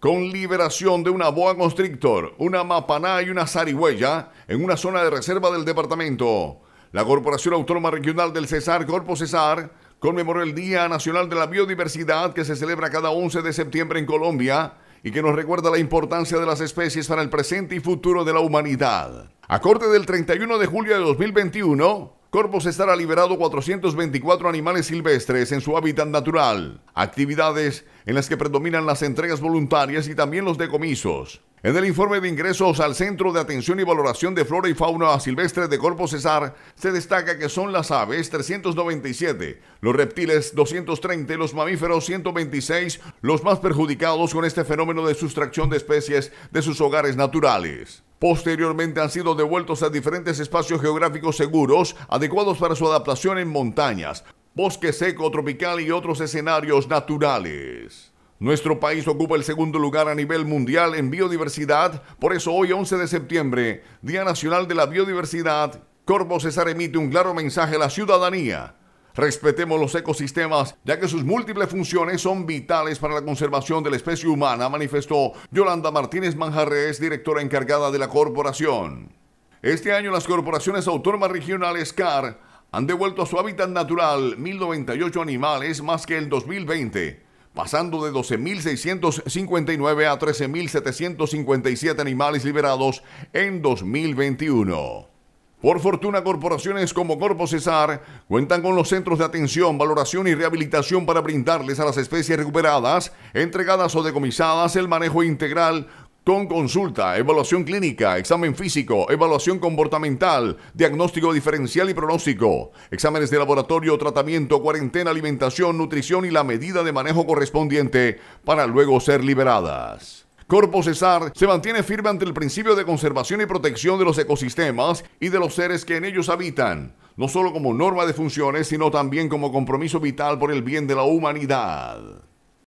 Con liberación de una boa constrictor, una mapaná y una zarigüeya en una zona de reserva del departamento. La Corporación Autónoma Regional del Cesar, Corpo Cesar, conmemoró el Día Nacional de la Biodiversidad que se celebra cada 11 de septiembre en Colombia y que nos recuerda la importancia de las especies para el presente y futuro de la humanidad. A corte del 31 de julio de 2021, Corpo Corpus ha liberado 424 animales silvestres en su hábitat natural, actividades en las que predominan las entregas voluntarias y también los decomisos. En el informe de ingresos al Centro de Atención y Valoración de Flora y Fauna Silvestre de Corpo Cesar, se destaca que son las aves 397, los reptiles 230 y los mamíferos 126 los más perjudicados con este fenómeno de sustracción de especies de sus hogares naturales. Posteriormente han sido devueltos a diferentes espacios geográficos seguros, adecuados para su adaptación en montañas, bosque seco tropical y otros escenarios naturales. Nuestro país ocupa el segundo lugar a nivel mundial en biodiversidad, por eso hoy 11 de septiembre, Día Nacional de la Biodiversidad, Corvo César emite un claro mensaje a la ciudadanía Respetemos los ecosistemas, ya que sus múltiples funciones son vitales para la conservación de la especie humana, manifestó Yolanda Martínez Manjarres, directora encargada de la corporación. Este año las corporaciones autónomas regionales CAR han devuelto a su hábitat natural 1.098 animales más que el 2020, pasando de 12.659 a 13.757 animales liberados en 2021. Por fortuna, corporaciones como Corpo Cesar cuentan con los centros de atención, valoración y rehabilitación para brindarles a las especies recuperadas, entregadas o decomisadas el manejo integral con consulta, evaluación clínica, examen físico, evaluación comportamental, diagnóstico diferencial y pronóstico, exámenes de laboratorio, tratamiento, cuarentena, alimentación, nutrición y la medida de manejo correspondiente para luego ser liberadas. Corpo Cesar se mantiene firme ante el principio de conservación y protección de los ecosistemas y de los seres que en ellos habitan, no solo como norma de funciones, sino también como compromiso vital por el bien de la humanidad.